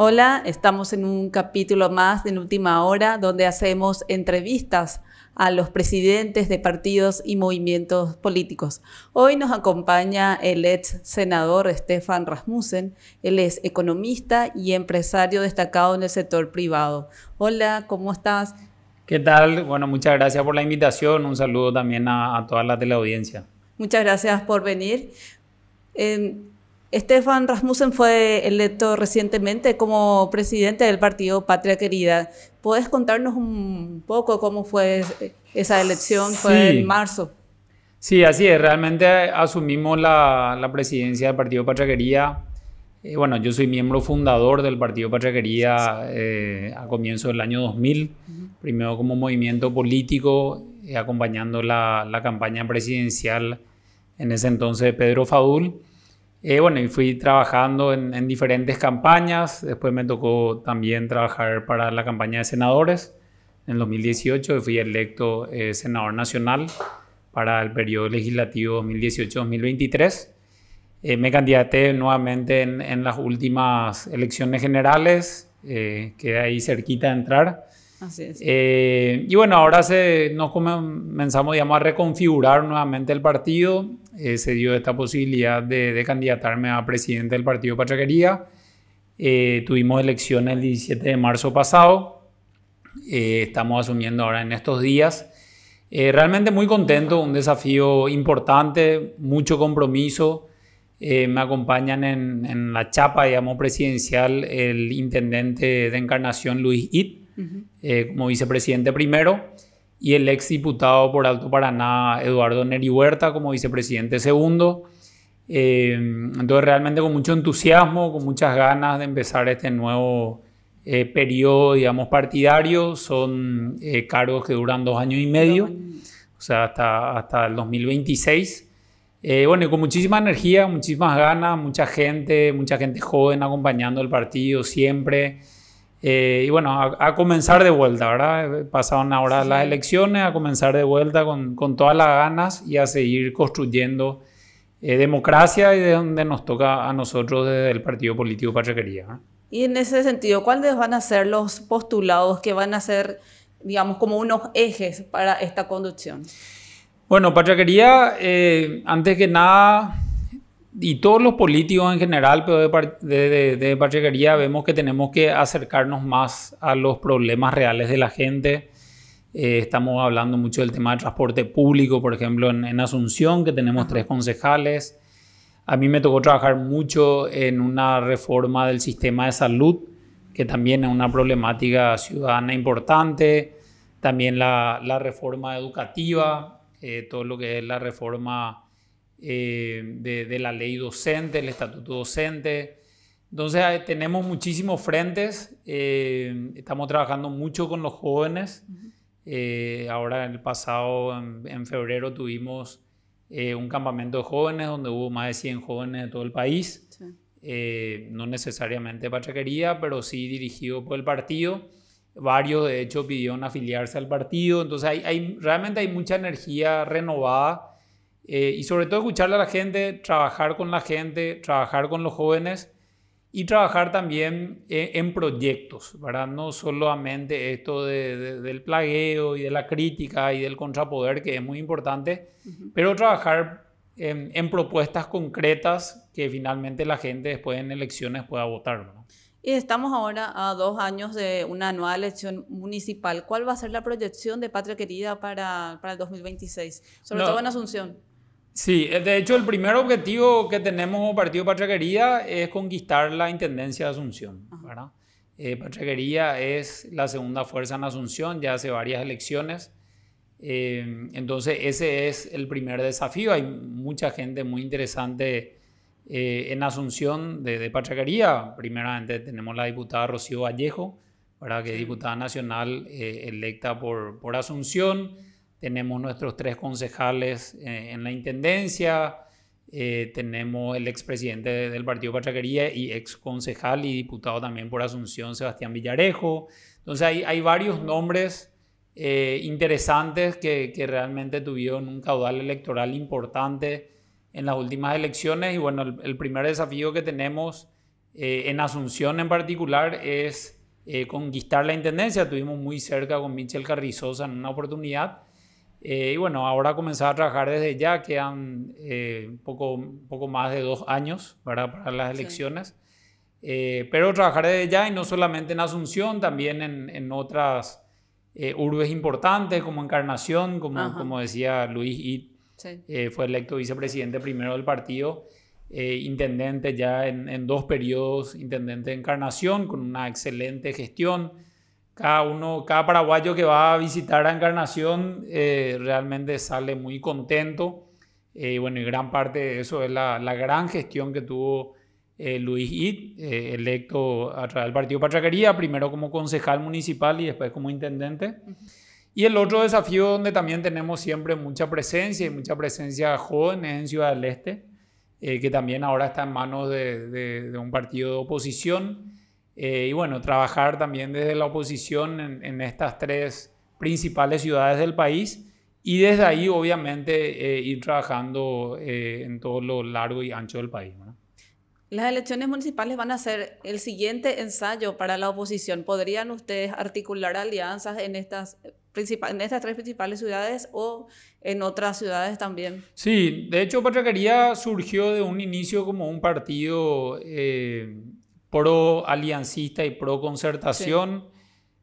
Hola, estamos en un capítulo más de en Última Hora donde hacemos entrevistas a los presidentes de partidos y movimientos políticos. Hoy nos acompaña el ex senador Stefan Rasmussen. Él es economista y empresario destacado en el sector privado. Hola, ¿cómo estás? ¿Qué tal? Bueno, muchas gracias por la invitación. Un saludo también a, las de la audiencia. Muchas gracias por venir. Estefan Rasmussen fue electo recientemente como presidente del partido Patria Querida. ¿Puedes contarnos un poco cómo fue esa elección? Fue en marzo. Sí, así es. Realmente asumimos la, presidencia del partido Patria Querida. Eh, bueno, yo soy miembro fundador del partido Patria Querida eh, a comienzos del año 2000. Primero como movimiento político, eh, acompañando la, la campaña presidencial en ese entonces de Pedro Fadul eh, bueno, y fui trabajando en, diferentes campañas. Después me tocó también trabajar para la campaña de senadores. En 2018 fui electo eh, senador nacional para el periodo legislativo 2018-2023. Eh, me candidaté nuevamente en, en, las últimas elecciones generales, quedé ahí cerquita de entrar. Así es. Eh, y bueno, ahora se, nos comenzamos digamos, a reconfigurar nuevamente el partido. Eh, se dio esta posibilidad de, candidatarme a presidente del partido Pachaquería. Eh, tuvimos elecciones el 17 de marzo pasado. Eh, estamos asumiendo ahora en estos días. realmente muy contento, un desafío importante, mucho compromiso. me acompañan en, la chapa, presidencial, el intendente de Encarnación, Luis It, eh, como vicepresidente primero, y el exdiputado por Alto Paraná, Eduardo Neri Huerta, como vicepresidente segundo. Eh, entonces, realmente con mucho entusiasmo, con muchas ganas de empezar este nuevo eh, periodo, digamos, partidario. Son cargos que duran dos años y medio, o sea, hasta, hasta el 2026. bueno, y con muchísima energía, muchísimas ganas, mucha gente, mucha gente joven acompañando el partido siempre. Eh, y bueno, a, comenzar de vuelta, ¿verdad? Pasaron ahora las elecciones, a comenzar de vuelta con, con, todas las ganas y a seguir construyendo eh, democracia y de donde nos toca a nosotros desde el Partido Político Pachaquería. Y en ese sentido, ¿cuáles van a ser los postulados que van a ser, digamos, como unos ejes para esta conducción? Bueno, Pachaquería, eh, antes que nada, y todos los políticos en general, pero de, de, vemos que tenemos que acercarnos más a los problemas reales de la gente. Eh, estamos hablando mucho del tema de transporte público, por ejemplo, en, Asunción, que tenemos tres concejales. A mí me tocó trabajar mucho en una reforma del sistema de salud, que también es una problemática ciudadana importante. También la, reforma educativa, eh, todo lo que es la reforma eh, de, la ley docente, el estatuto docente. Entonces tenemos muchísimos frentes, eh, estamos trabajando mucho con los jóvenes. Eh, ahora el pasado, en, febrero, tuvimos un campamento de jóvenes donde hubo más de 100 jóvenes de todo el país. no necesariamente pachaquería, pero sí dirigido por el partido. Varios, de hecho, pidieron afiliarse al partido. Entonces hay realmente hay mucha energía renovada eh, y sobre todo escucharle a la gente, trabajar con la gente, trabajar con los jóvenes y trabajar también eh, en proyectos, ¿verdad? No solamente esto del plagueo y de la crítica y del contrapoder, que es muy importante, pero trabajar en, propuestas concretas que finalmente la gente después en elecciones pueda votar, Y estamos ahora a dos años de una nueva elección municipal. ¿Cuál va a ser la proyección de Patria Querida para, para el 2026? Sobre todo en Asunción. Sí, eh, de hecho el primer objetivo que tenemos como Partido Patria es conquistar la Intendencia de Asunción. ¿verdad? Eh, es la segunda fuerza en Asunción, ya hace varias elecciones. Eh, entonces ese es el primer desafío. Hay mucha gente muy interesante en Asunción de, de Primeramente tenemos la diputada Rocío Vallejo, que es diputada nacional electa por, por Asunción tenemos nuestros tres concejales eh, en la Intendencia, eh, tenemos el expresidente del Partido Pachaquería y ex concejal y diputado también por Asunción, Sebastián Villarejo. Entonces hay, hay varios nombres eh, interesantes que, que, realmente tuvieron un caudal electoral importante en las últimas elecciones y bueno, el, primer desafío que tenemos en Asunción en particular es... conquistar la intendencia. Tuvimos muy cerca con Michel Carrizosa en una oportunidad, eh, y bueno, ahora comenzaba a trabajar desde ya, quedan eh, poco, poco más de dos años para las elecciones. Eh, pero trabajar desde ya y no solamente en Asunción, también en, en otras urbes importantes como Encarnación, como, como decía Luis It, fue electo vicepresidente primero del partido, intendente ya en, en dos periodos, intendente de Encarnación, con una excelente gestión cada uno, cada paraguayo que va a visitar a Encarnación eh, realmente sale muy contento. Eh, bueno, y gran parte de eso es la, gran gestión que tuvo eh, Luis It, eh, electo a través del Partido Patraquería, primero como concejal municipal y después como intendente. Y el otro desafío donde también tenemos siempre mucha presencia y mucha presencia joven es en Ciudad del Este, que también ahora está en manos de un partido de oposición eh, y bueno, trabajar también desde la oposición en, estas tres principales ciudades del país y desde ahí obviamente eh, ir trabajando eh, en todo lo largo y ancho del país. Las elecciones municipales van a ser el siguiente ensayo para la oposición. ¿Podrían ustedes articular alianzas en estas en estas tres principales ciudades o en otras ciudades también. Sí, de hecho Patraquería surgió de un inicio como un partido pro aliancista y pro concertación.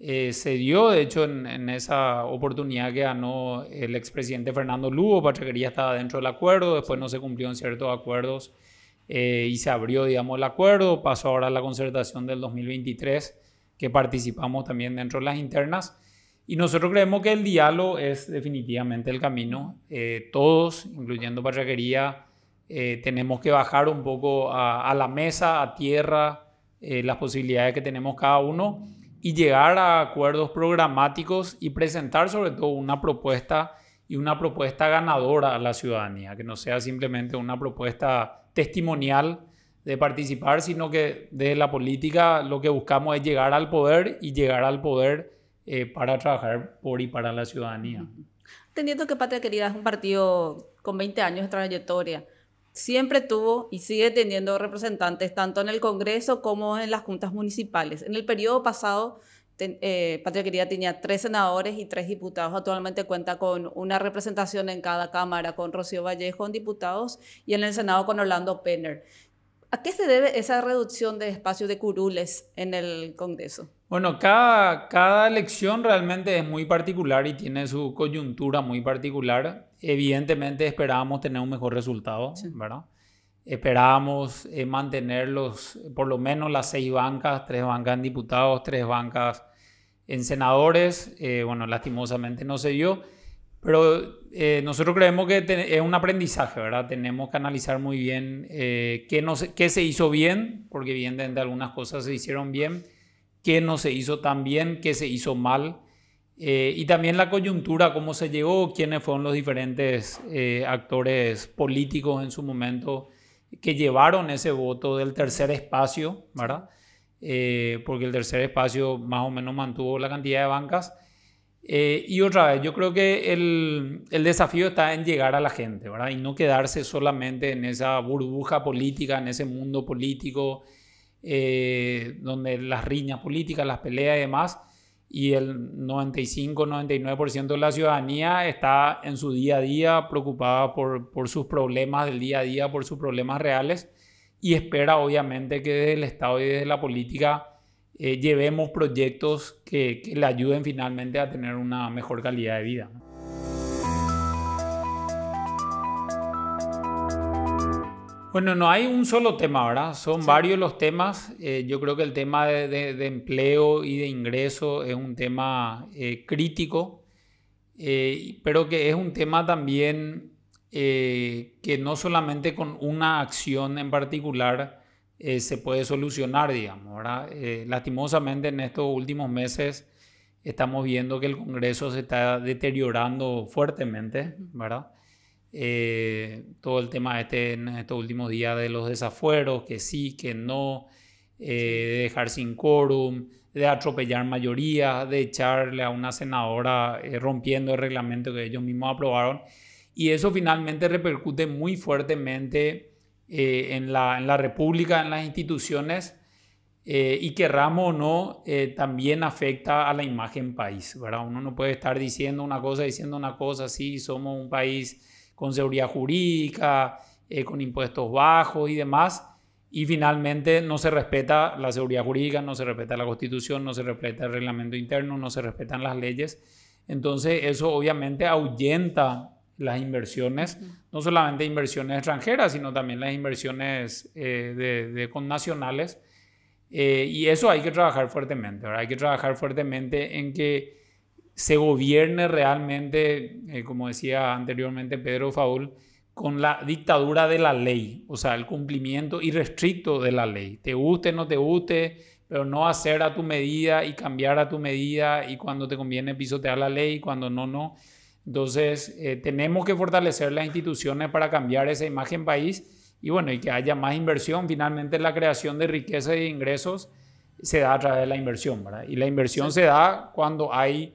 Eh, se dio, de hecho, en, esa oportunidad que ganó el expresidente Fernando Lugo, Pachaquería estaba dentro del acuerdo, después no se cumplieron ciertos acuerdos eh, y se abrió, digamos, el acuerdo, pasó ahora a la concertación del 2023, que participamos también dentro de las internas, y nosotros creemos que el diálogo es definitivamente el camino. Eh, todos, incluyendo Pachaquería, tenemos que bajar un poco a la mesa, a tierra, eh, las posibilidades que tenemos cada uno y llegar a acuerdos programáticos y presentar sobre todo una propuesta y una propuesta ganadora a la ciudadanía, que no sea simplemente una propuesta testimonial de participar, sino que desde la política lo que buscamos es llegar al poder y llegar al poder eh, para trabajar por y para la ciudadanía. Teniendo que Patria Querida es un partido con 20 años de trayectoria, siempre tuvo y sigue teniendo representantes tanto en el Congreso como en las juntas municipales. En el periodo pasado, eh, Patria Querida tenía tres senadores y tres diputados. Actualmente cuenta con una representación en cada Cámara, con Rocío Vallejo en diputados y en el Senado con Orlando Penner. ¿A qué se debe esa reducción de espacio de curules en el Congreso? Bueno, cada, cada elección realmente es muy particular y tiene su coyuntura muy particular. Evidentemente esperábamos tener un mejor resultado, ¿verdad? Esperábamos eh, mantener los, por lo menos las seis bancas, tres bancas en diputados, tres bancas en senadores. Eh, bueno, lastimosamente no se dio, pero eh, nosotros creemos que es un aprendizaje, ¿verdad? Tenemos que analizar muy bien qué, no qué se hizo bien, porque evidentemente algunas cosas se hicieron bien, qué no se hizo tan bien, qué se hizo mal eh, y también la coyuntura, cómo se llegó, quiénes fueron los diferentes eh, actores políticos en su momento que llevaron ese voto del tercer espacio, ¿verdad? Eh, porque el tercer espacio más o menos mantuvo la cantidad de bancas. y otra vez, yo creo que el, el, desafío está en llegar a la gente, ¿verdad? Y no quedarse solamente en esa burbuja política, en ese mundo político, donde las riñas políticas, las peleas y demás, y el 95-99% de la ciudadanía está en su día a día preocupada por, sus problemas del día a día, por sus problemas reales y espera obviamente que desde el Estado y desde la política eh, llevemos proyectos que le ayuden finalmente a tener una mejor calidad de vida. Bueno, no hay un solo tema, ¿verdad? Son varios los temas. Eh, yo creo que el tema de, empleo y de ingreso es un tema eh, crítico, eh, pero que es un tema también que no solamente con una acción en particular se puede solucionar, digamos, lastimosamente en estos últimos meses estamos viendo que el Congreso se está deteriorando fuertemente, ¿verdad? Eh, todo el tema este, en estos últimos días de los desafueros, que sí, que no, eh, de dejar sin quórum, de atropellar mayorías, de echarle a una senadora eh, rompiendo el reglamento que ellos mismos aprobaron. Y eso finalmente repercute muy fuertemente en la, en, la, República, en las instituciones. y querramos o no, también afecta a la imagen país, ¿verdad? Uno no puede estar diciendo una cosa, diciendo una cosa, sí, somos un país con seguridad jurídica, eh, con impuestos bajos y demás. Y finalmente no se respeta la seguridad jurídica, no se respeta la constitución, no se respeta el reglamento interno, no se respetan las leyes. Entonces eso obviamente ahuyenta las inversiones, no solamente inversiones extranjeras, sino también las inversiones eh, de, connacionales. Eh, y eso hay que trabajar fuertemente. Hay que trabajar fuertemente en que se gobierne realmente, eh, como decía anteriormente Pedro Faul, con la dictadura de la ley, o sea, el cumplimiento irrestricto de la ley. Te guste, no te guste, pero no hacer a tu medida y cambiar a tu medida y cuando te conviene pisotear la ley, y cuando no, no. Entonces, eh, tenemos que fortalecer las instituciones para cambiar esa imagen país y bueno, y que haya más inversión. Finalmente, la creación de riqueza y de ingresos se da a través de la inversión, Y la inversión se da cuando hay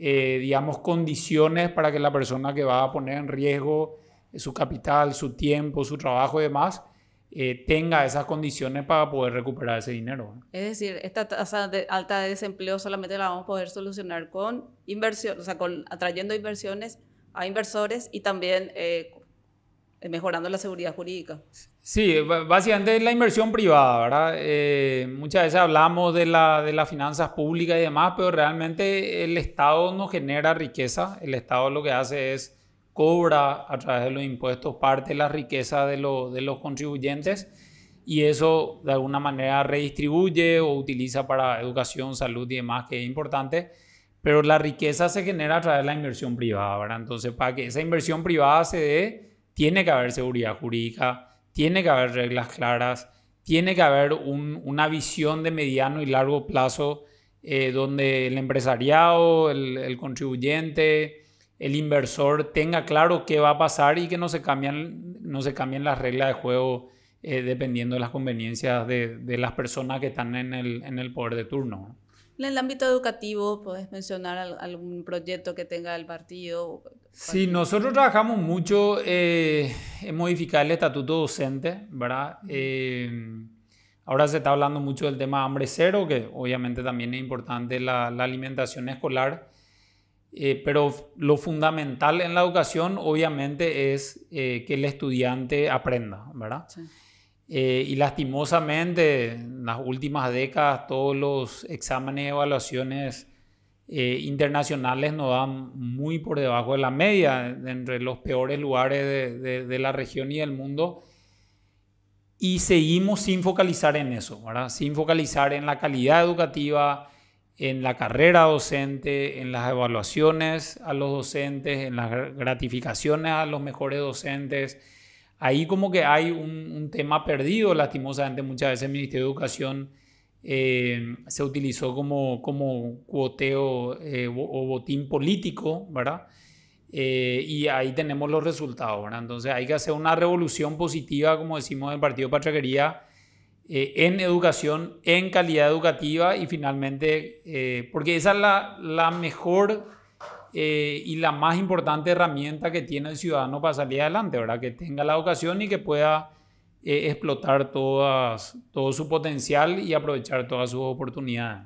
eh, digamos, condiciones para que la persona que va a poner en riesgo su capital, su tiempo, su trabajo y demás, eh, tenga esas condiciones para poder recuperar ese dinero. Es decir, esta tasa de alta de desempleo solamente la vamos a poder solucionar con inversión, o sea, con atrayendo inversiones a inversores y también eh, mejorando la seguridad jurídica. Sí, básicamente la inversión privada, ¿verdad? Eh, muchas veces hablamos de, de las finanzas públicas y demás, pero realmente el Estado no genera riqueza. El Estado lo que hace es cobra a través de los impuestos parte de la riqueza de, de los contribuyentes y eso de alguna manera redistribuye o utiliza para educación, salud y demás, que es importante. Pero la riqueza se genera a través de la inversión privada, ¿verdad? Entonces, para que esa inversión privada se dé, tiene que haber seguridad jurídica tiene que haber reglas claras, tiene que haber una visión de mediano y largo plazo eh, donde el empresariado, el, contribuyente, el inversor tenga claro qué va a pasar y que no se no se cambien las reglas de juego eh, dependiendo de las conveniencias de, las personas que están en el poder de turno. En el ámbito educativo, ¿puedes mencionar algún proyecto que tenga el partido? Sí, nosotros trabajamos mucho eh, en modificar el estatuto docente, ¿verdad? Eh, ahora se está hablando mucho del tema hambre cero, que obviamente también es importante la, alimentación escolar, eh, pero lo fundamental en la educación obviamente es que el estudiante aprenda, ¿verdad? Sí. Eh, y lastimosamente, en las últimas décadas, todos los exámenes y evaluaciones eh, internacionales nos dan muy por debajo de la media, entre los peores lugares de, la región y del mundo. Y seguimos sin focalizar en eso, sin focalizar en la calidad educativa, en la carrera docente, en las evaluaciones a los docentes, en las gratificaciones a los mejores docentes ahí como que hay un, tema perdido, lastimosamente muchas veces el Ministerio de Educación eh, se utilizó como, como cuoteo eh, o botín político, ¿verdad? Eh, y ahí tenemos los resultados, ¿verdad? Entonces hay que hacer una revolución positiva, como decimos en el Partido Patraquería, en educación, en calidad educativa y finalmente, porque esa es la, la mejor eh, y la más importante herramienta que tiene el ciudadano para salir adelante, Que tenga la ocasión y que pueda eh, explotar todo su potencial y aprovechar todas sus oportunidades.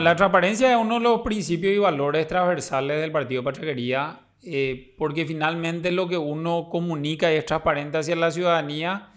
La transparencia es uno de los principios y valores transversales del Partido Pachaquería, eh, porque finalmente lo que uno comunica y es transparente hacia la ciudadanía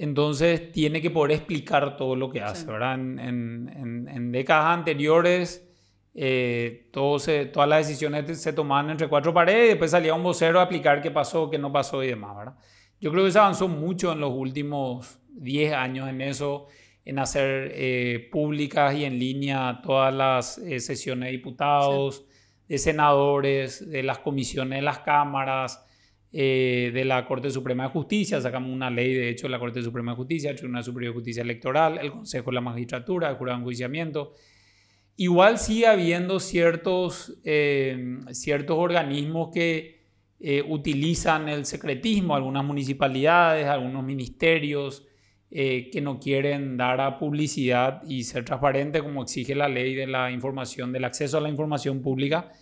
entonces tiene que poder explicar todo lo que hace, ¿verdad? En, décadas anteriores, eh, todas las decisiones se tomaban entre cuatro paredes, y después salía un vocero a explicar qué pasó, qué no pasó y demás, ¿verdad? Yo creo que se avanzó mucho en los últimos 10 años en eso, en hacer eh, públicas y en línea todas las eh, sesiones de diputados, de senadores, de las comisiones de las cámaras, eh, de la Corte Suprema de Justicia, sacamos una ley, de hecho, de la Corte Suprema de Justicia, el Tribunal Superior de Justicia Electoral, el Consejo de la Magistratura, el Jurado de Enjuiciamiento. Igual sigue habiendo ciertos, eh, ciertos organismos que eh, utilizan el secretismo, algunas municipalidades, algunos ministerios que no quieren dar a publicidad y ser transparente como exige la ley de la información, del acceso a la información pública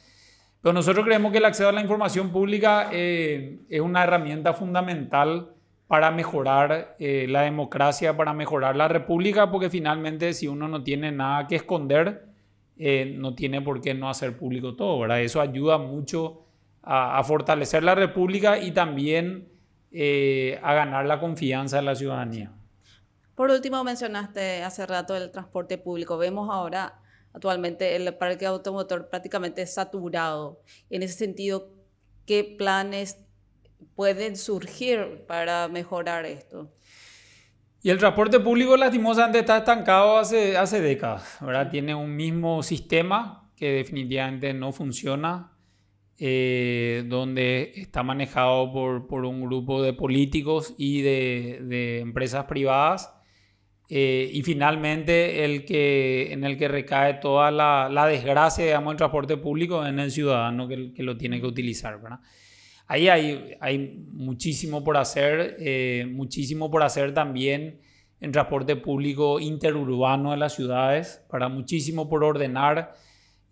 pero nosotros creemos que el acceso a la información pública eh, es una herramienta fundamental para mejorar eh, la democracia, para mejorar la república, porque finalmente si uno no tiene nada que esconder, eh, no tiene por qué no hacer público todo, ¿verdad? Eso ayuda mucho a, a fortalecer la república y también a ganar la confianza de la ciudadanía. Por último, mencionaste hace rato el transporte público. Vemos ahora Actualmente el parque automotor prácticamente es saturado. En ese sentido, ¿qué planes pueden surgir para mejorar esto? Y el transporte público lastimosamente está estancado hace, hace décadas, Tiene un mismo sistema que definitivamente no funciona, eh, donde está manejado por, un grupo de políticos y de, de empresas privadas eh, y finalmente, el que, en el que recae toda la, la desgracia, digamos, del transporte público en el ciudadano que, lo tiene que utilizar. ¿verdad? Ahí hay, hay, muchísimo por hacer, eh, muchísimo por hacer también en transporte público interurbano de las ciudades, para muchísimo por ordenar.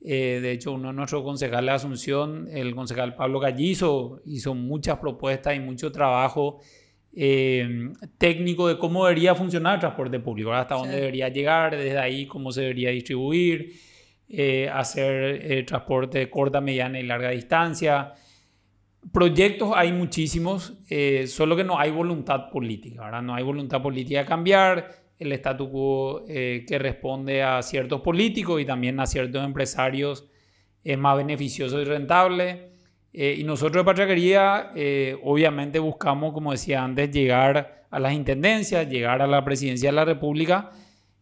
Eh, de hecho, uno de nuestros concejales de Asunción, el concejal Pablo Gallizo, hizo muchas propuestas y mucho trabajo eh, técnico de cómo debería funcionar el transporte público, hasta dónde debería llegar, desde ahí cómo se debería distribuir, eh, hacer eh, transporte de corta, mediana y larga distancia. Proyectos hay muchísimos, solo que no hay voluntad política, No hay voluntad política de cambiar el statu quo que responde a ciertos políticos y también a ciertos empresarios es más beneficioso y rentable eh, y nosotros de Pachaquería, eh, obviamente buscamos, como decía antes, llegar a las intendencias, llegar a la presidencia de la República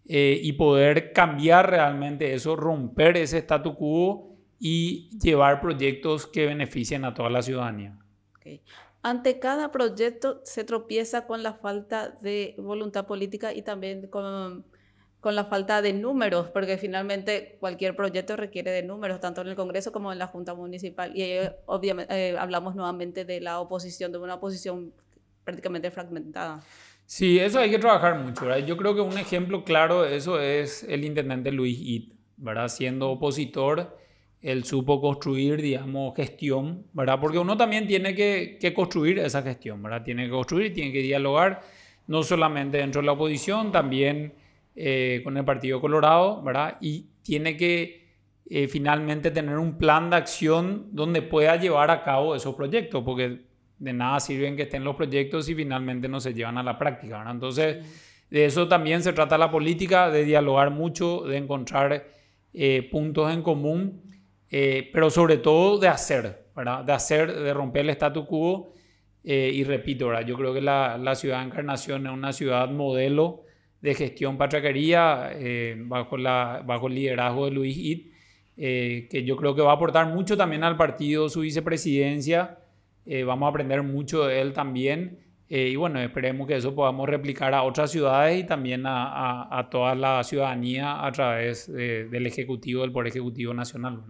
eh, y poder cambiar realmente eso, romper ese statu quo y llevar proyectos que beneficien a toda la ciudadanía. Ante cada proyecto se tropieza con la falta de voluntad política y también con con la falta de números, porque finalmente cualquier proyecto requiere de números, tanto en el Congreso como en la Junta Municipal. Y eh, obviamente eh, hablamos nuevamente de la oposición, de una oposición prácticamente fragmentada. Sí, eso hay que trabajar mucho, Yo creo que un ejemplo claro de eso es el intendente Luis It, ¿verdad? Siendo opositor, él supo construir, digamos, gestión, ¿verdad? Porque uno también tiene que, que construir esa gestión, ¿verdad? Tiene que construir, tiene que dialogar, no solamente dentro de la oposición, también eh, con el Partido Colorado, ¿verdad? Y tiene que eh, finalmente tener un plan de acción donde pueda llevar a cabo esos proyectos, porque de nada sirven que estén los proyectos y finalmente no se llevan a la práctica, Entonces, de eso también se trata la política, de dialogar mucho, de encontrar eh, puntos en común, pero sobre todo de hacer, ¿verdad? De hacer, de romper el statu quo. y repito, ¿verdad? yo creo que la, la ciudad de Encarnación es una ciudad modelo de gestión patraquería eh, bajo, la, bajo el liderazgo de Luis It, eh, que yo creo que va a aportar mucho también al partido, su vicepresidencia. Eh, vamos a aprender mucho de él también. y bueno, esperemos que eso podamos replicar a otras ciudades y también a, a, toda la ciudadanía a través del Ejecutivo, del Poder Ejecutivo Nacional.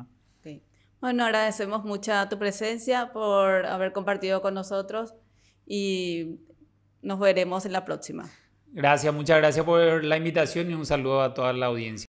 Bueno, agradecemos mucho tu presencia por haber compartido con nosotros y nos veremos en la próxima. Gracias, muchas gracias por la invitación y un saludo a toda la audiencia.